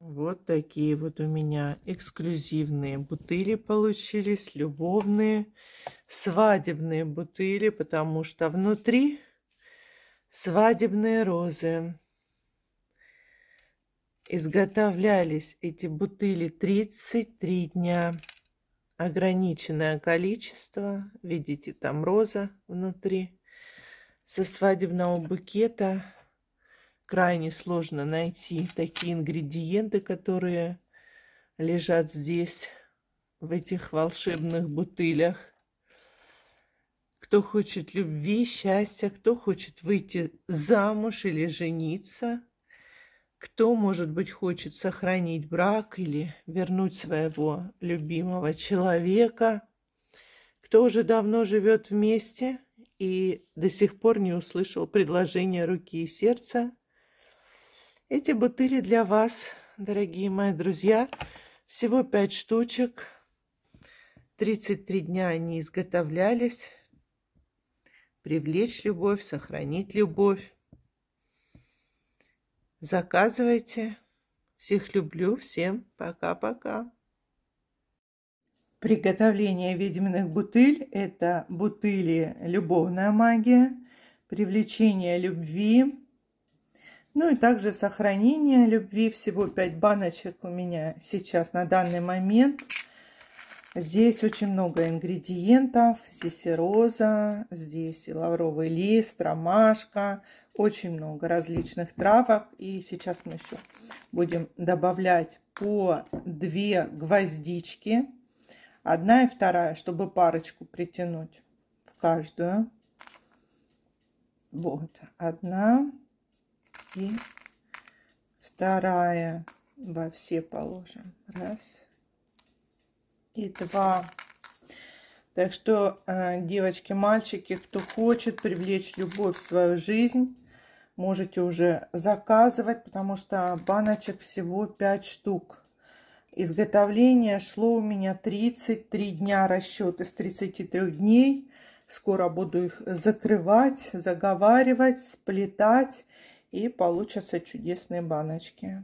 Вот такие вот у меня эксклюзивные бутыли получились, любовные, свадебные бутыли, потому что внутри свадебные розы. Изготовлялись эти бутыли 33 дня. Ограниченное количество. Видите, там роза внутри. Со свадебного букета крайне сложно найти такие ингредиенты, которые лежат здесь, в этих волшебных бутылях. Кто хочет любви, счастья, кто хочет выйти замуж или жениться, кто, может быть, хочет сохранить брак или вернуть своего любимого человека, кто уже давно живет вместе – и до сих пор не услышал предложение руки и сердца, эти бутыли для вас, дорогие мои друзья. Всего 5 штучек. 33 дня они изготовлялись. Привлечь любовь, сохранить любовь. Заказывайте. Всех люблю. Всем пока-пока. Приготовление ведьминых бутыль – это бутыли «Любовная магия», «Привлечение любви», ну и также сохранение любви. Всего 5 баночек у меня сейчас на данный момент. Здесь очень много ингредиентов. Здесь и роза, здесь и лавровый лист, ромашка. Очень много различных травок. И сейчас мы еще будем добавлять по 2 гвоздички. Одна и вторая, чтобы парочку притянуть в каждую. Вот, одна, и вторая во все положим. Раз и два. Так что, э, девочки, мальчики, кто хочет привлечь любовь в свою жизнь, можете уже заказывать, потому что баночек всего 5 штук. Изготовление шло у меня 33 дня расчет из 33 дней. Скоро буду их закрывать, заговаривать, сплетать и получатся чудесные баночки.